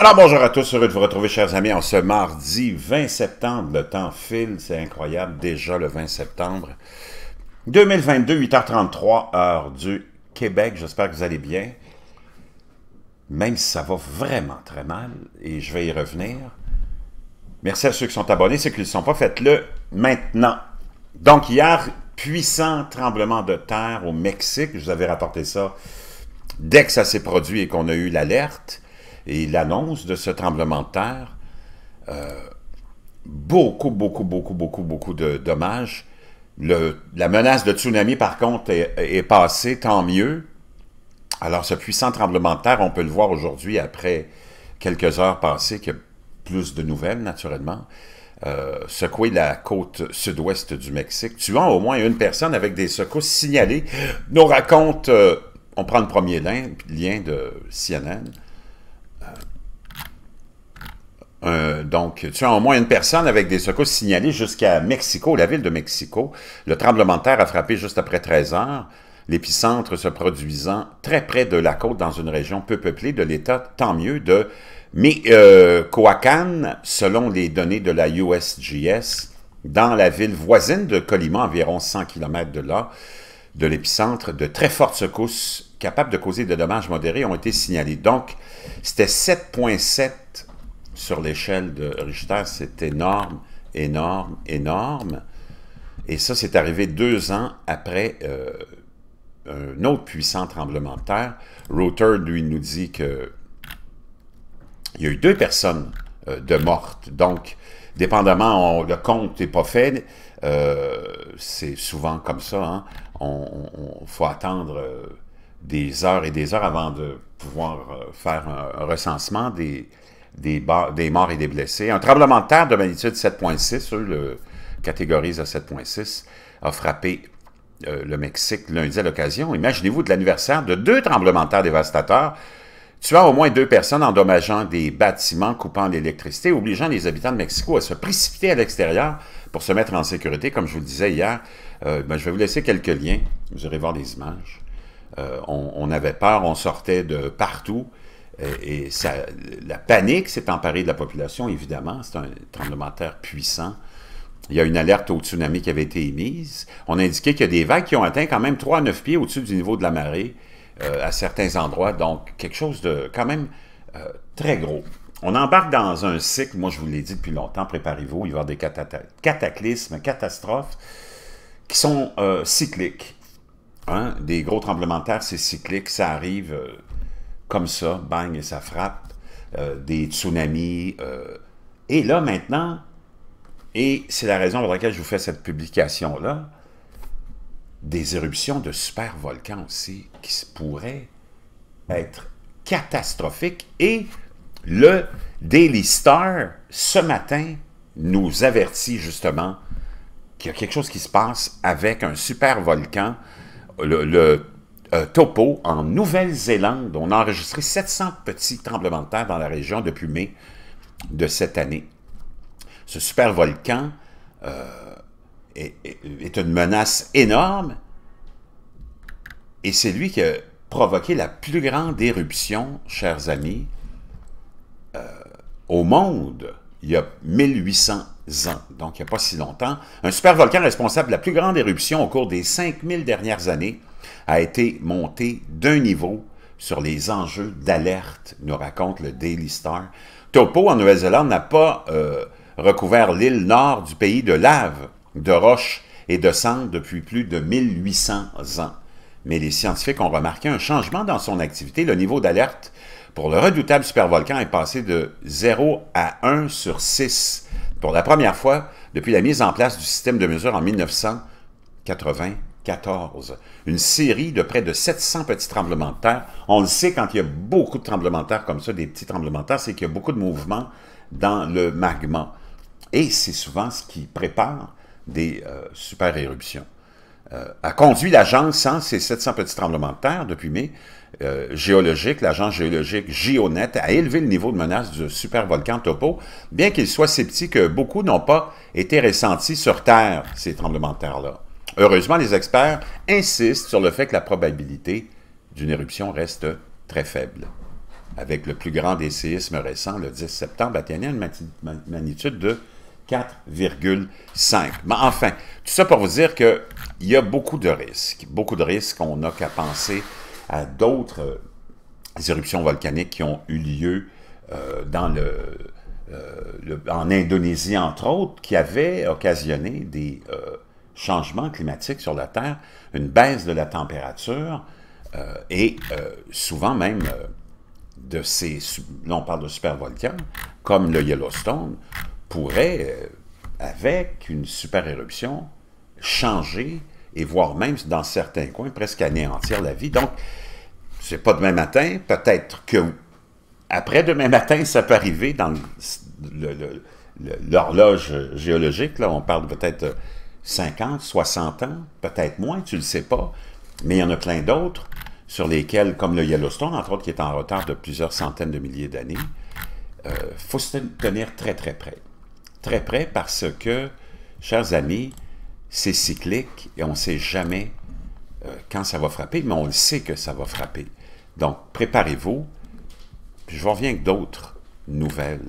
Alors bonjour à tous, heureux de vous retrouver chers amis en ce mardi 20 septembre. Le temps file, c'est incroyable, déjà le 20 septembre 2022, 8h33 heure du Québec. J'espère que vous allez bien, même si ça va vraiment très mal et je vais y revenir. Merci à ceux qui sont abonnés, ceux qui ne sont pas, faites-le maintenant. Donc hier, puissant tremblement de terre au Mexique, je vous avais rapporté ça dès que ça s'est produit et qu'on a eu l'alerte et l'annonce de ce tremblement de terre, euh, beaucoup, beaucoup, beaucoup, beaucoup, beaucoup de dommages. la menace de tsunami, par contre, est, passée, tant mieux. Alors, ce puissant tremblement de terre, on peut le voir aujourd'hui après quelques heures passées, qu'il a plus de nouvelles, naturellement. Euh, secouer la côte sud-ouest du Mexique, tuant au moins une personne avec des secousses signalées, nous raconte, euh, on prend le premier lien, lien de CNN, euh, donc, tu as au moins une personne avec des secousses signalées jusqu'à Mexico, la ville de Mexico. Le tremblement de terre a frappé juste après 13 heures, l'épicentre se produisant très près de la côte dans une région peu peuplée de l'État, tant mieux, de Coacan, selon les données de la USGS, dans la ville voisine de Colima, environ 100 km de là, de l'épicentre, de très fortes secousses capables de causer des dommages modérés ont été signalées. Donc, c'était 7,7 sur l'échelle de Richter, c'est énorme, énorme, énorme. Et ça, c'est arrivé deux ans après euh, un autre puissant tremblement de terre. Reuter, lui, nous dit que il y a eu deux personnes euh, de mortes. Donc, dépendamment, le compte n'est pas fait. Euh, c'est souvent comme ça. Hein. On, faut attendre des heures et des heures avant de pouvoir faire un recensement des, des, morts et des blessés. Un tremblement de terre de magnitude 7.6, eux le catégorise à 7.6, a frappé euh, le Mexique lundi à l'occasion. Imaginez-vous de l'anniversaire de deux tremblements de terre dévastateurs tuant au moins deux personnes, endommageant des bâtiments, coupant l'électricité, obligeant les habitants de Mexico à se précipiter à l'extérieur pour se mettre en sécurité. Comme je vous le disais hier, euh, ben, je vais vous laisser quelques liens. Vous aurez voir les images. Euh, on, avait peur, on sortait de partout. Euh, et, ça, la panique s'est emparée de la population, évidemment. C'est un tremblement de terre puissant. Il y a une alerte au tsunami qui avait été émise. On a indiqué qu'il y a des vagues qui ont atteint quand même 3 à 9 pieds au-dessus du niveau de la marée euh, à certains endroits. Donc, quelque chose de quand même euh, très gros. On embarque dans un cycle, moi je vous l'ai dit depuis longtemps, préparez-vous, il va y avoir des cataclysmes, catastrophes qui sont cycliques. Hein? Des gros tremblements de terre, c'est cyclique, ça arrive comme ça, bang, et ça frappe, euh, des tsunamis. Euh. et là, maintenant, et c'est la raison pour laquelle je vous fais cette publication-là, des éruptions de supervolcans aussi, qui pourraient être catastrophiques. Et le Daily Star, ce matin, nous avertit justement qu'il y a quelque chose qui se passe avec un supervolcan. Le, le euh, topo en Nouvelle-Zélande. On a enregistré 700 petits tremblements de terre dans la région depuis mai de cette année. Ce super volcan euh, est, une menace énorme et c'est lui qui a provoqué la plus grande éruption, chers amis, euh, au monde il y a 1800 ans, donc il n'y a pas si longtemps. Un super volcan responsable de la plus grande éruption au cours des 5000 dernières années a été monté d'un niveau sur les enjeux d'alerte, nous raconte le Daily Star. Topo, en Nouvelle-Zélande, n'a pas euh, recouvert l'île nord du pays de lave, de roches et de cendres depuis plus de 1800 ans. Mais les scientifiques ont remarqué un changement dans son activité. Le niveau d'alerte pour le redoutable supervolcan est passé de 0 à 1 sur 6 pour la première fois depuis la mise en place du système de mesure en 1980. Une série de près de 700 petits tremblements de terre. On le sait, quand il y a beaucoup de tremblements de terre comme ça, des petits tremblements de terre, c'est qu'il y a beaucoup de mouvements dans le magma. Et c'est souvent ce qui prépare des euh, super éruptions. Euh, a conduit l'agence sans hein, ces 700 petits tremblements de terre depuis mai euh, géologique, l'agence géologique GIONET a élevé le niveau de menace du super-volcan Topo, bien qu'il soit si que beaucoup n'ont pas été ressentis sur Terre, ces tremblements de terre-là. Heureusement, les experts insistent sur le fait que la probabilité d'une éruption reste très faible. Avec le plus grand des séismes récents, le 10 septembre, atteignant une magnitude de 4,5. Mais enfin, tout ça pour vous dire qu'il y a beaucoup de risques, beaucoup de risques. On n'a qu'à penser à d'autres euh, éruptions volcaniques qui ont eu lieu euh, euh, en Indonésie, entre autres, qui avaient occasionné des, changement climatique sur la Terre, une baisse de la température euh, et euh, souvent même euh, de ces, là on parle de supervolcans, comme le Yellowstone, pourrait, avec une super éruption, changer et voire même dans certains coins presque anéantir la vie. Donc, c'est pas demain matin, peut-être que après demain matin, ça peut arriver dans l'horloge géologique, là on parle peut-être 50, 60 ans, peut-être moins, tu ne le sais pas, mais il y en a plein d'autres sur lesquels, comme le Yellowstone, entre autres, qui est en retard de plusieurs centaines de milliers d'années, il euh, faut se tenir très, très près. Très près parce que, chers amis, c'est cyclique et on ne sait jamais euh, quand ça va frapper, mais on le sait que ça va frapper. Donc, préparez-vous. Je vous reviens avec d'autres nouvelles.